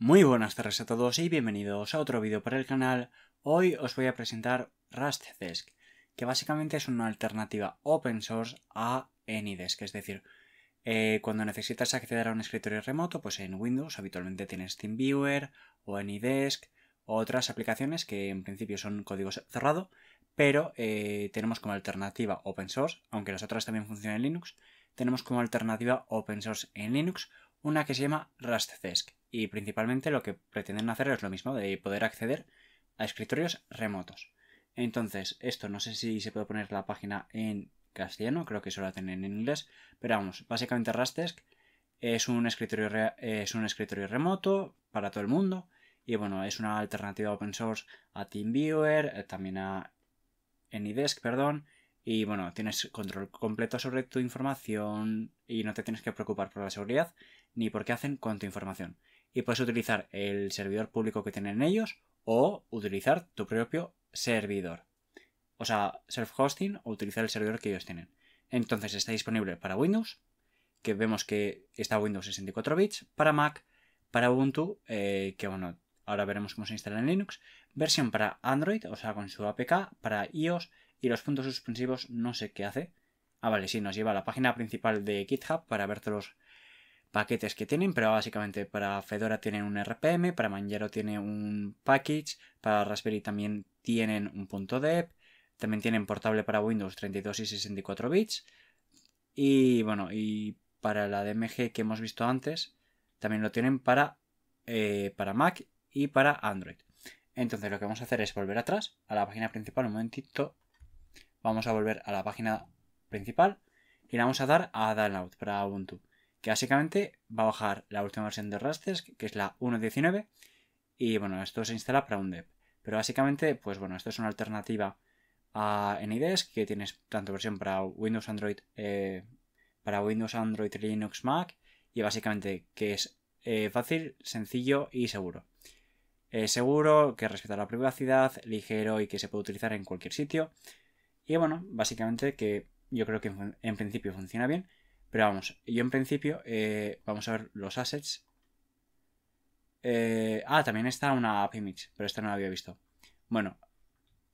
Muy buenas tardes a todos y bienvenidos a otro vídeo para el canal. Hoy os voy a presentar Desk, que básicamente es una alternativa open source a AnyDesk, es decir, eh, cuando necesitas acceder a un escritorio remoto, pues en Windows habitualmente tienes TeamViewer o AnyDesk otras aplicaciones que en principio son código cerrado, pero eh, tenemos como alternativa open source, aunque las otras también funcionan en Linux, tenemos como alternativa open source en Linux una que se llama Desk y principalmente lo que pretenden hacer es lo mismo, de poder acceder a escritorios remotos. Entonces, esto no sé si se puede poner la página en castellano, creo que solo la tienen en inglés, pero vamos, básicamente Rastesk es un escritorio, es un escritorio remoto para todo el mundo y bueno, es una alternativa open source a TeamViewer, eh, también a AnyDesk, perdón, y bueno, tienes control completo sobre tu información y no te tienes que preocupar por la seguridad ni por qué hacen con tu información y puedes utilizar el servidor público que tienen ellos o utilizar tu propio servidor. O sea, self-hosting o utilizar el servidor que ellos tienen. Entonces está disponible para Windows, que vemos que está Windows 64 bits, para Mac, para Ubuntu, eh, que bueno, ahora veremos cómo se instala en Linux, versión para Android, o sea, con su APK, para iOS y los puntos suspensivos no sé qué hace. Ah, vale, sí, nos lleva a la página principal de GitHub para ver todos los paquetes que tienen, pero básicamente para Fedora tienen un RPM, para Manjaro tiene un package, para Raspberry también tienen un punto .deb, también tienen portable para Windows 32 y 64 bits y bueno, y para la DMG que hemos visto antes, también lo tienen para, eh, para Mac y para Android. Entonces lo que vamos a hacer es volver atrás a la página principal un momentito. Vamos a volver a la página principal y le vamos a dar a Download para Ubuntu que básicamente va a bajar la última versión de Raster, que es la 1.19, y bueno, esto se instala para un dev. Pero básicamente, pues bueno, esto es una alternativa a NIDES, que tienes tanto versión para Windows, Android, eh, para Windows, Android, Linux, Mac, y básicamente que es eh, fácil, sencillo y seguro. Eh, seguro, que respeta la privacidad, ligero y que se puede utilizar en cualquier sitio. Y bueno, básicamente que yo creo que en principio funciona bien pero vamos, yo en principio, eh, vamos a ver los assets. Eh, ah, también está una API image, pero esta no la había visto. Bueno,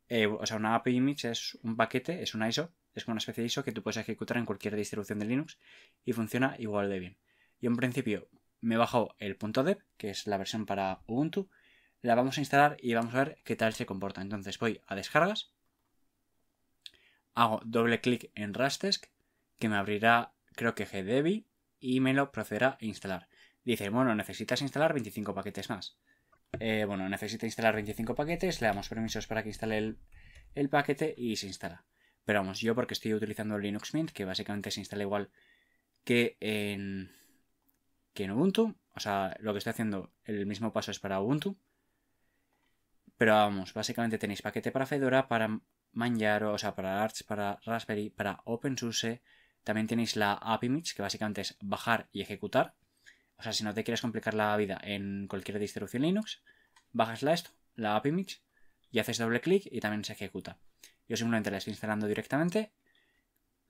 eh, o sea, una app image es un paquete, es una ISO, es como una especie de ISO que tú puedes ejecutar en cualquier distribución de Linux y funciona igual de bien. Yo en principio me bajo el .dev, que es la versión para Ubuntu, la vamos a instalar y vamos a ver qué tal se comporta. Entonces voy a descargas, hago doble clic en Rastesk, que me abrirá creo que Gdebi y me lo procederá a instalar. Dice, bueno, necesitas instalar 25 paquetes más. Eh, bueno, necesita instalar 25 paquetes, le damos permisos para que instale el, paquete y se instala. Pero vamos, yo porque estoy utilizando Linux Mint, que básicamente se instala igual que en, que en Ubuntu, o sea, lo que estoy haciendo, el mismo paso es para Ubuntu. Pero vamos, básicamente tenéis paquete para Fedora, para Manjaro, o sea, para Arch, para Raspberry, para OpenSUSE, también tenéis la app que básicamente es bajar y ejecutar. O sea, si no te quieres complicar la vida en cualquier distribución Linux, bajas la esto, la app y haces doble clic y también se ejecuta. Yo simplemente la estoy instalando directamente,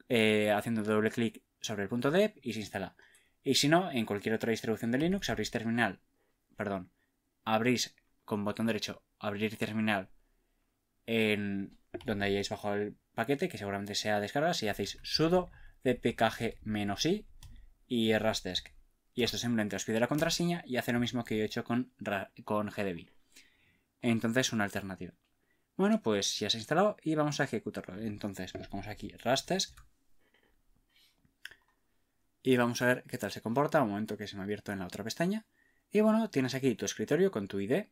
eh, haciendo doble clic sobre el punto app y se instala. Y si no, en cualquier otra distribución de Linux abrís terminal, perdón, abrís con botón derecho abrir terminal en donde hayáis bajo el paquete, que seguramente sea descargas, y hacéis sudo pkg i y rastesk Y esto simplemente os pide la contraseña y hace lo mismo que he hecho con, con GDB. Entonces, una alternativa. Bueno, pues ya se ha instalado y vamos a ejecutarlo. Entonces, pues vamos aquí rastdesk. Y vamos a ver qué tal se comporta. Un momento que se me ha abierto en la otra pestaña. Y bueno, tienes aquí tu escritorio con tu ID,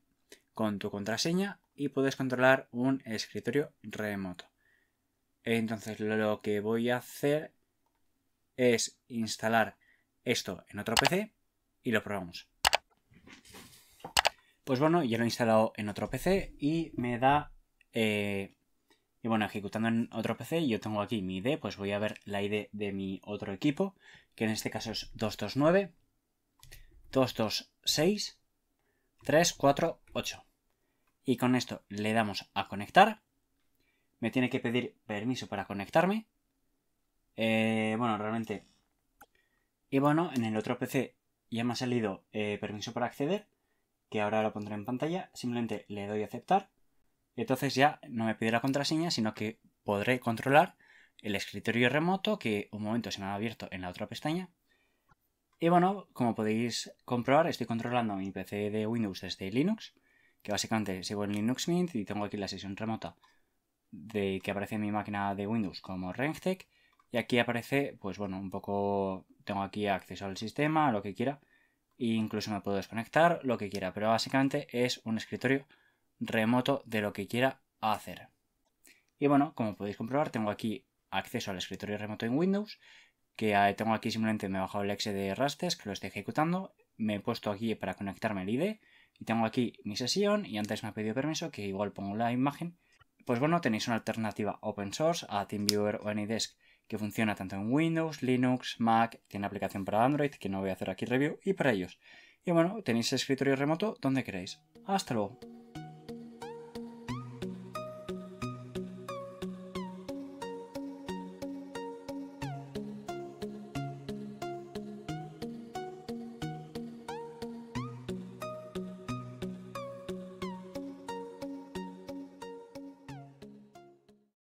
con tu contraseña y puedes controlar un escritorio remoto. Entonces, lo que voy a hacer es instalar esto en otro PC y lo probamos. Pues bueno, ya lo he instalado en otro PC y me da... Eh, y bueno, ejecutando en otro PC, yo tengo aquí mi ID, pues voy a ver la ID de mi otro equipo, que en este caso es 229, 226, 348. Y con esto le damos a conectar. Me tiene que pedir permiso para conectarme. Eh, bueno, realmente. Y bueno, en el otro PC ya me ha salido eh, permiso para acceder, que ahora lo pondré en pantalla. Simplemente le doy a aceptar. Y entonces ya no me pide la contraseña, sino que podré controlar el escritorio remoto que un momento se me ha abierto en la otra pestaña. Y bueno, como podéis comprobar, estoy controlando mi PC de Windows desde Linux, que básicamente sigo en Linux Mint y tengo aquí la sesión remota de que aparece en mi máquina de Windows como Rengtec. Y aquí aparece, pues bueno, un poco, tengo aquí acceso al sistema, lo que quiera, e incluso me puedo desconectar, lo que quiera, pero básicamente es un escritorio remoto de lo que quiera hacer. Y bueno, como podéis comprobar, tengo aquí acceso al escritorio remoto en Windows, que tengo aquí simplemente me he bajado el exe de Rastes, que lo estoy ejecutando, me he puesto aquí para conectarme el ID, y tengo aquí mi sesión, y antes me ha pedido permiso, que igual pongo la imagen. Pues bueno, tenéis una alternativa open source a TeamViewer o AnyDesk que funciona tanto en Windows, Linux, Mac, tiene aplicación para Android, que no voy a hacer aquí review, y para ellos. Y bueno, tenéis escritorio remoto donde queréis. Hasta luego.